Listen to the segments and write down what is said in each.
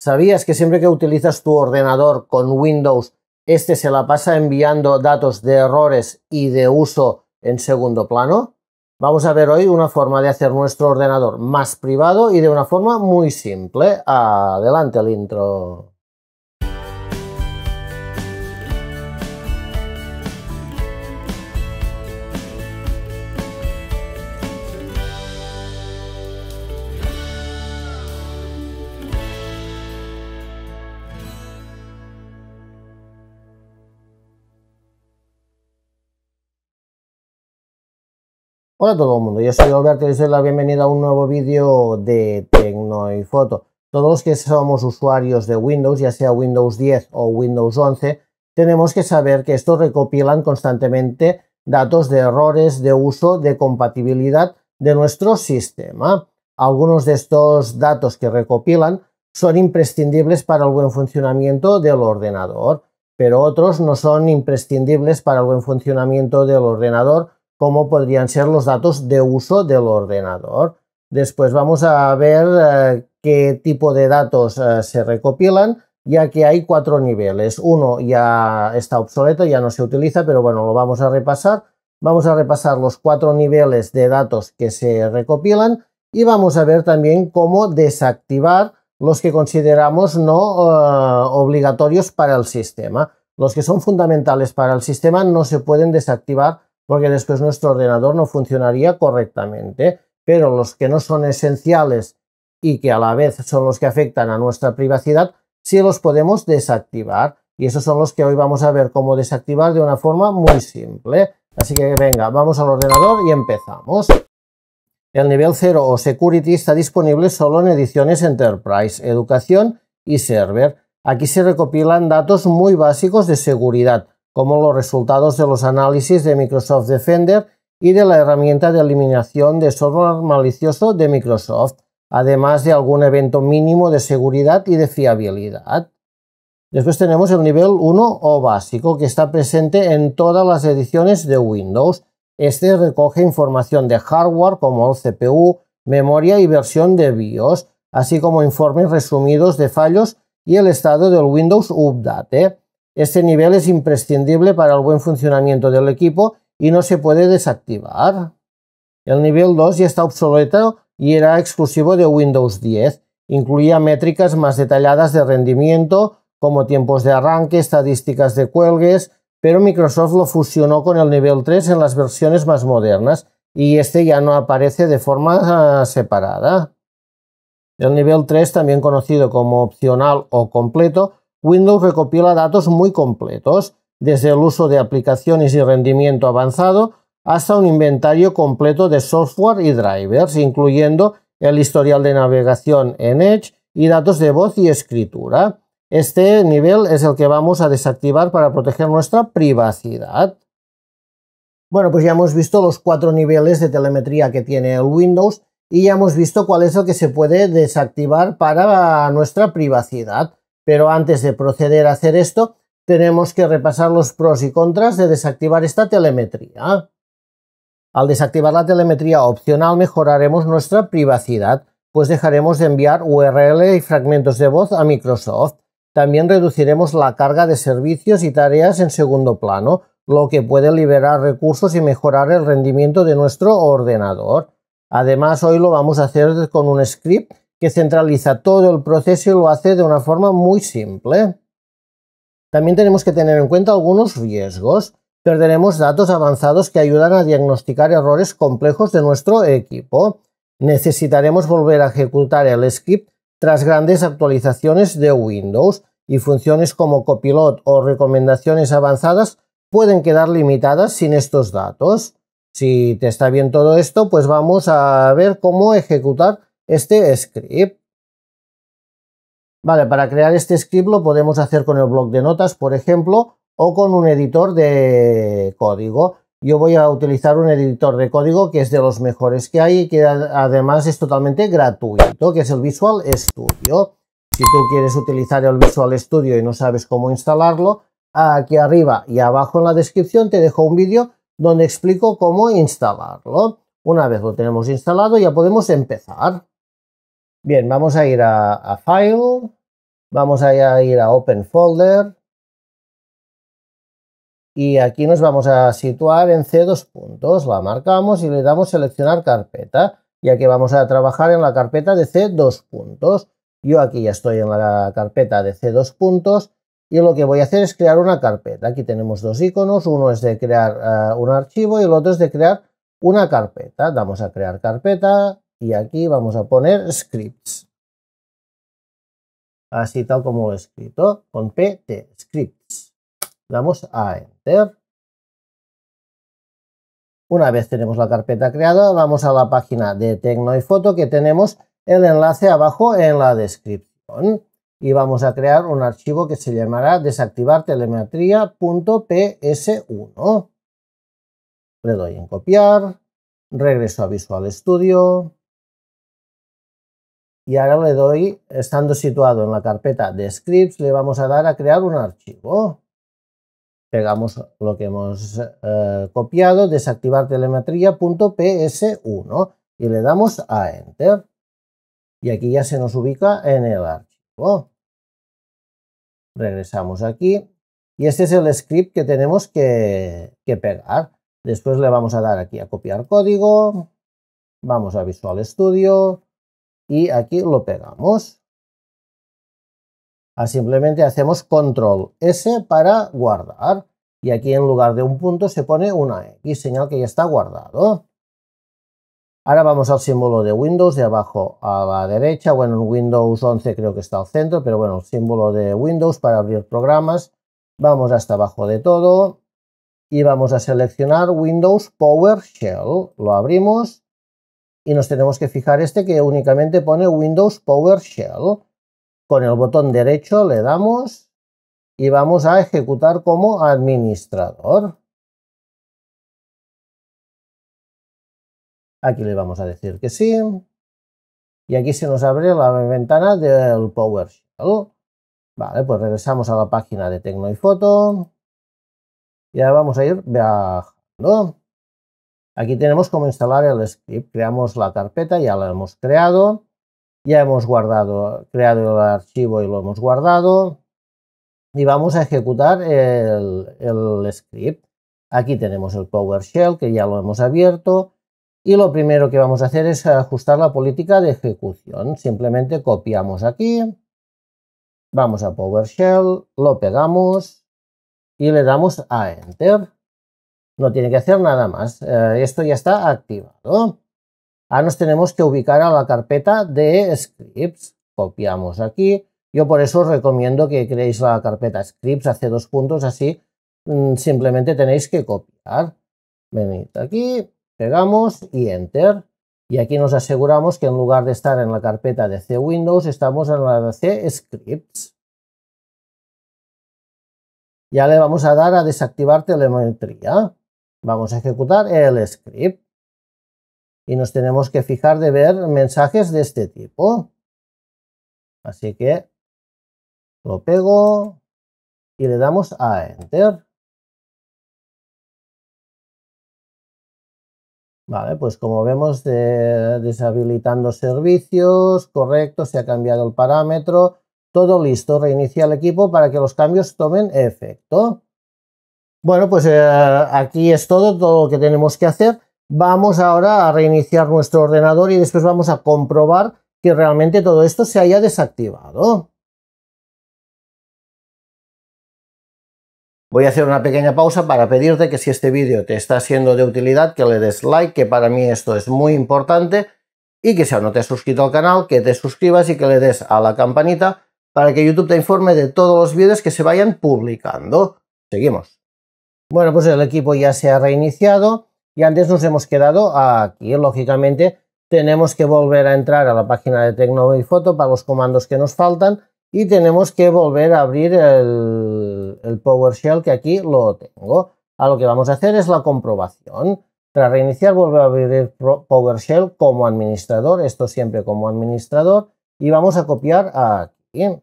¿Sabías que siempre que utilizas tu ordenador con Windows, este se la pasa enviando datos de errores y de uso en segundo plano? Vamos a ver hoy una forma de hacer nuestro ordenador más privado y de una forma muy simple. Adelante el intro. Hola a todo el mundo, yo soy Alberto y les doy la bienvenida a un nuevo vídeo de Tecno y Foto. Todos los que somos usuarios de Windows, ya sea Windows 10 o Windows 11, tenemos que saber que estos recopilan constantemente datos de errores de uso, de compatibilidad de nuestro sistema. Algunos de estos datos que recopilan son imprescindibles para el buen funcionamiento del ordenador, pero otros no son imprescindibles para el buen funcionamiento del ordenador cómo podrían ser los datos de uso del ordenador. Después vamos a ver eh, qué tipo de datos eh, se recopilan, ya que hay cuatro niveles. Uno ya está obsoleto, ya no se utiliza, pero bueno, lo vamos a repasar. Vamos a repasar los cuatro niveles de datos que se recopilan y vamos a ver también cómo desactivar los que consideramos no eh, obligatorios para el sistema. Los que son fundamentales para el sistema no se pueden desactivar porque después nuestro ordenador no funcionaría correctamente. Pero los que no son esenciales y que a la vez son los que afectan a nuestra privacidad, sí los podemos desactivar. Y esos son los que hoy vamos a ver cómo desactivar de una forma muy simple. Así que venga, vamos al ordenador y empezamos. El nivel 0 o Security está disponible solo en ediciones Enterprise, Educación y Server. Aquí se recopilan datos muy básicos de seguridad, como los resultados de los análisis de Microsoft Defender y de la herramienta de eliminación de software malicioso de Microsoft, además de algún evento mínimo de seguridad y de fiabilidad. Después tenemos el nivel 1 o básico, que está presente en todas las ediciones de Windows. Este recoge información de hardware como el CPU, memoria y versión de BIOS, así como informes resumidos de fallos y el estado del Windows Update. Este nivel es imprescindible para el buen funcionamiento del equipo y no se puede desactivar. El nivel 2 ya está obsoleto y era exclusivo de Windows 10. Incluía métricas más detalladas de rendimiento, como tiempos de arranque, estadísticas de cuelgues, pero Microsoft lo fusionó con el nivel 3 en las versiones más modernas y este ya no aparece de forma ah, separada. El nivel 3, también conocido como opcional o completo, Windows recopila datos muy completos, desde el uso de aplicaciones y rendimiento avanzado hasta un inventario completo de software y drivers, incluyendo el historial de navegación en Edge y datos de voz y escritura. Este nivel es el que vamos a desactivar para proteger nuestra privacidad. Bueno, pues ya hemos visto los cuatro niveles de telemetría que tiene el Windows y ya hemos visto cuál es el que se puede desactivar para nuestra privacidad. Pero antes de proceder a hacer esto, tenemos que repasar los pros y contras de desactivar esta telemetría. Al desactivar la telemetría opcional mejoraremos nuestra privacidad, pues dejaremos de enviar URL y fragmentos de voz a Microsoft. También reduciremos la carga de servicios y tareas en segundo plano, lo que puede liberar recursos y mejorar el rendimiento de nuestro ordenador. Además, hoy lo vamos a hacer con un script que centraliza todo el proceso y lo hace de una forma muy simple. También tenemos que tener en cuenta algunos riesgos. Perderemos datos avanzados que ayudan a diagnosticar errores complejos de nuestro equipo. Necesitaremos volver a ejecutar el script tras grandes actualizaciones de Windows y funciones como copilot o recomendaciones avanzadas pueden quedar limitadas sin estos datos. Si te está bien todo esto, pues vamos a ver cómo ejecutar este script. Vale, para crear este script lo podemos hacer con el blog de notas, por ejemplo, o con un editor de código. Yo voy a utilizar un editor de código que es de los mejores que hay y que además es totalmente gratuito, que es el Visual Studio. Si tú quieres utilizar el Visual Studio y no sabes cómo instalarlo, aquí arriba y abajo en la descripción te dejo un vídeo donde explico cómo instalarlo. Una vez lo tenemos instalado ya podemos empezar. Bien, vamos a ir a, File, vamos a ir a Open Folder y aquí nos vamos a situar en C2 puntos, la marcamos y le damos seleccionar carpeta, ya que vamos a trabajar en la carpeta de C2 puntos. Yo aquí ya estoy en la carpeta de C2 puntos y lo que voy a hacer es crear una carpeta. Aquí tenemos dos iconos, uno es de crear eh, un archivo y el otro es de crear una carpeta. Damos a crear carpeta, y aquí vamos a poner scripts. Así tal como lo he escrito, con PT, scripts. Damos a Enter. Una vez tenemos la carpeta creada, vamos a la página de Tecno y Foto que tenemos el enlace abajo en la descripción. Y vamos a crear un archivo que se llamará desactivar telemetríaps 1 Le doy en copiar, regreso a Visual Studio, y ahora le doy, estando situado en la carpeta de scripts, le vamos a dar a crear un archivo. Pegamos lo que hemos eh, copiado, desactivar telemetría.ps1 y le damos a Enter. Y aquí ya se nos ubica en el archivo. Regresamos aquí y este es el script que tenemos que, que pegar. Después le vamos a dar aquí a copiar código, vamos a Visual Studio, y aquí lo pegamos. Ah, simplemente hacemos control S para guardar y aquí en lugar de un punto se pone una X, señal que ya está guardado. Ahora vamos al símbolo de Windows de abajo a la derecha, bueno en Windows 11 creo que está al centro, pero bueno, el símbolo de Windows para abrir programas. Vamos hasta abajo de todo y vamos a seleccionar Windows PowerShell, lo abrimos y nos tenemos que fijar este que únicamente pone Windows PowerShell. Con el botón derecho le damos y vamos a ejecutar como administrador. Aquí le vamos a decir que sí. Y aquí se nos abre la ventana del PowerShell. Vale, pues regresamos a la página de Tecno y Foto. Y ahora vamos a ir bajando. Aquí tenemos cómo instalar el script. Creamos la carpeta, ya la hemos creado. Ya hemos guardado, creado el archivo y lo hemos guardado. Y vamos a ejecutar el, el script. Aquí tenemos el PowerShell que ya lo hemos abierto. Y lo primero que vamos a hacer es ajustar la política de ejecución. Simplemente copiamos aquí. Vamos a PowerShell, lo pegamos y le damos a Enter. No tiene que hacer nada más. Eh, esto ya está activado. Ahora nos tenemos que ubicar a la carpeta de scripts. Copiamos aquí. Yo por eso os recomiendo que creéis la carpeta scripts, hace dos puntos, así mm, simplemente tenéis que copiar. Venid aquí, pegamos y enter. Y aquí nos aseguramos que en lugar de estar en la carpeta de C Windows, estamos en la de C Scripts. Ya le vamos a dar a desactivar telemetría. Vamos a ejecutar el script. Y nos tenemos que fijar de ver mensajes de este tipo. Así que lo pego y le damos a Enter. Vale, pues como vemos, deshabilitando servicios, correcto, se ha cambiado el parámetro, todo listo, reinicia el equipo para que los cambios tomen efecto. Bueno, pues eh, aquí es todo, todo lo que tenemos que hacer. Vamos ahora a reiniciar nuestro ordenador y después vamos a comprobar que realmente todo esto se haya desactivado. Voy a hacer una pequeña pausa para pedirte que si este vídeo te está siendo de utilidad, que le des like, que para mí esto es muy importante, y que si aún no te has suscrito al canal, que te suscribas y que le des a la campanita para que YouTube te informe de todos los vídeos que se vayan publicando. Seguimos. Bueno, pues el equipo ya se ha reiniciado y antes nos hemos quedado aquí. Lógicamente tenemos que volver a entrar a la página de y Foto para los comandos que nos faltan y tenemos que volver a abrir el, PowerShell que aquí lo tengo. A lo que vamos a hacer es la comprobación. Tras reiniciar volver a abrir PowerShell como administrador, esto siempre como administrador, y vamos a copiar aquí.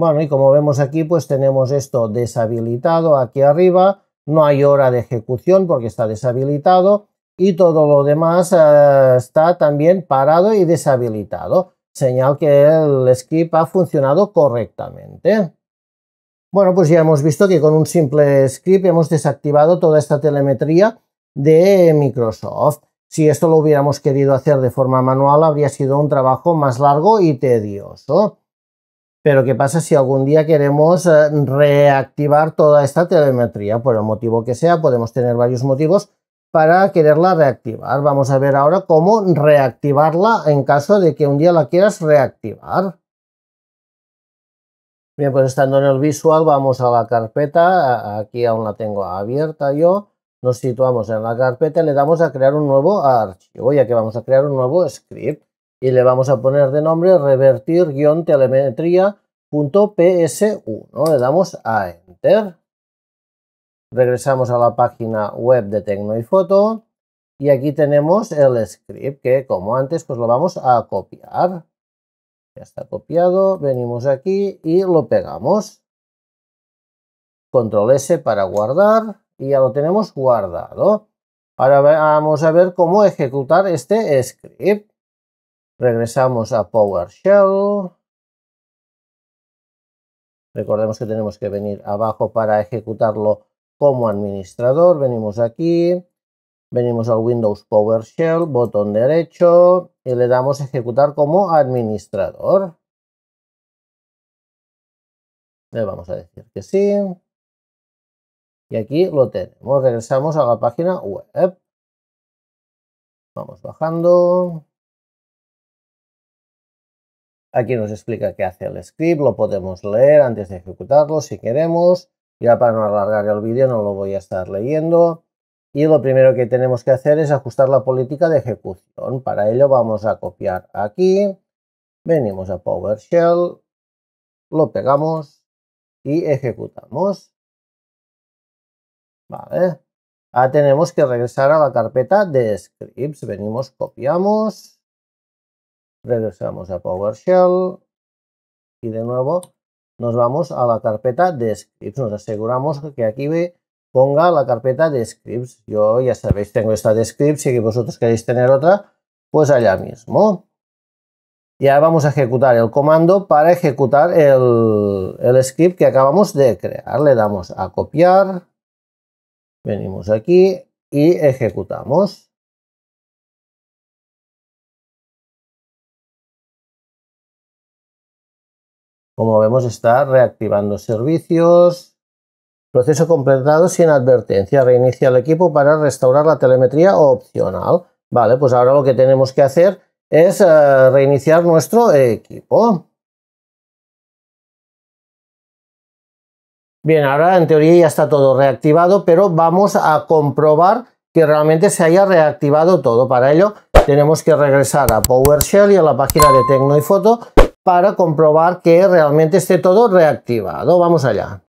Bueno, y como vemos aquí, pues tenemos esto deshabilitado aquí arriba, no hay hora de ejecución porque está deshabilitado y todo lo demás eh, está también parado y deshabilitado, señal que el script ha funcionado correctamente. Bueno, pues ya hemos visto que con un simple script hemos desactivado toda esta telemetría de Microsoft. Si esto lo hubiéramos querido hacer de forma manual, habría sido un trabajo más largo y tedioso. Pero ¿qué pasa si algún día queremos eh, reactivar toda esta telemetría? Por el motivo que sea, podemos tener varios motivos para quererla reactivar. Vamos a ver ahora cómo reactivarla en caso de que un día la quieras reactivar. Bien, pues estando en el visual vamos a la carpeta, aquí aún la tengo abierta yo, nos situamos en la carpeta y le damos a crear un nuevo archivo, ya que vamos a crear un nuevo script y le vamos a poner de nombre revertir-telemetría.psu. 1 Le damos a Enter. Regresamos a la página web de Tecno y Foto y aquí tenemos el script que como antes pues lo vamos a copiar. Ya está copiado, venimos aquí y lo pegamos. Control S para guardar y ya lo tenemos guardado. Ahora vamos a ver cómo ejecutar este script. Regresamos a PowerShell. Recordemos que tenemos que venir abajo para ejecutarlo como administrador. Venimos aquí, venimos al Windows PowerShell, botón derecho y le damos ejecutar como administrador. Le vamos a decir que sí. Y aquí lo tenemos. Regresamos a la página web. Vamos bajando. Aquí nos explica qué hace el script, lo podemos leer antes de ejecutarlo si queremos. Ya para no alargar el vídeo no lo voy a estar leyendo. Y lo primero que tenemos que hacer es ajustar la política de ejecución. Para ello vamos a copiar aquí, venimos a PowerShell, lo pegamos y ejecutamos. Vale. Ahora tenemos que regresar a la carpeta de scripts. Venimos, copiamos Regresamos a PowerShell y de nuevo nos vamos a la carpeta de scripts. Nos aseguramos que aquí ponga la carpeta de scripts. Yo ya sabéis, tengo esta de scripts y que vosotros queréis tener otra, pues allá mismo. Y ahora vamos a ejecutar el comando para ejecutar el, el script que acabamos de crear. Le damos a copiar, venimos aquí y ejecutamos. Como vemos, está reactivando servicios. Proceso completado sin advertencia. Reinicia el equipo para restaurar la telemetría opcional. Vale, pues ahora lo que tenemos que hacer es eh, reiniciar nuestro equipo. Bien, ahora en teoría ya está todo reactivado, pero vamos a comprobar que realmente se haya reactivado todo. Para ello tenemos que regresar a PowerShell y a la página de Tecno y Foto para comprobar que realmente esté todo reactivado. Vamos allá.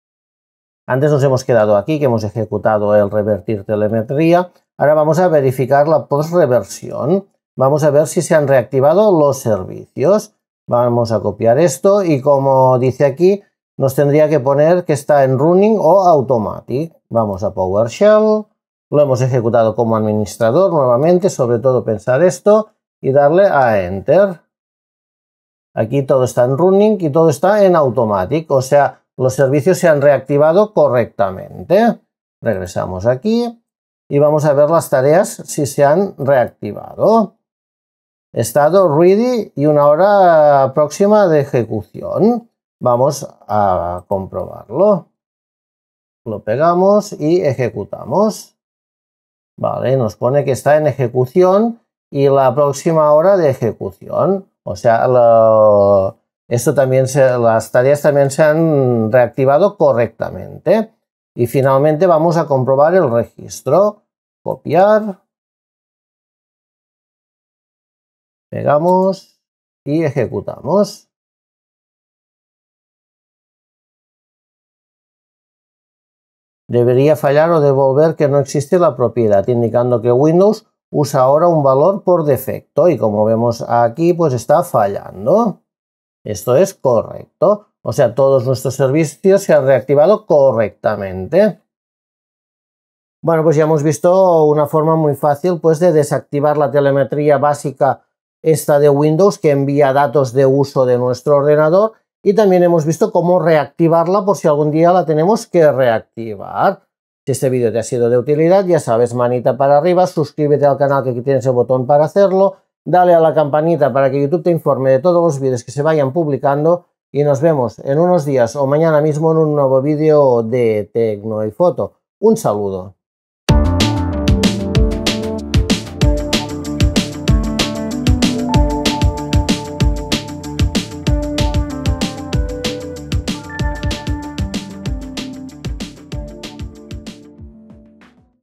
Antes nos hemos quedado aquí, que hemos ejecutado el revertir telemetría. Ahora vamos a verificar la postreversión. Vamos a ver si se han reactivado los servicios. Vamos a copiar esto y como dice aquí, nos tendría que poner que está en running o automatic. Vamos a PowerShell. Lo hemos ejecutado como administrador nuevamente, sobre todo pensar esto y darle a Enter. Aquí todo está en running y todo está en automático, o sea, los servicios se han reactivado correctamente. Regresamos aquí y vamos a ver las tareas si se han reactivado. Estado ready y una hora próxima de ejecución. Vamos a comprobarlo. Lo pegamos y ejecutamos. Vale, nos pone que está en ejecución y la próxima hora de ejecución. O sea, esto también las tareas también se han reactivado correctamente. Y finalmente vamos a comprobar el registro. Copiar. Pegamos y ejecutamos. Debería fallar o devolver que no existe la propiedad, indicando que Windows usa ahora un valor por defecto y como vemos aquí pues está fallando. Esto es correcto. O sea, todos nuestros servicios se han reactivado correctamente. Bueno, pues ya hemos visto una forma muy fácil pues de desactivar la telemetría básica esta de Windows que envía datos de uso de nuestro ordenador y también hemos visto cómo reactivarla por si algún día la tenemos que reactivar. Si este vídeo te ha sido de utilidad, ya sabes, manita para arriba, suscríbete al canal que aquí tienes el botón para hacerlo, dale a la campanita para que YouTube te informe de todos los vídeos que se vayan publicando y nos vemos en unos días o mañana mismo en un nuevo vídeo de Tecno y Foto. Un saludo.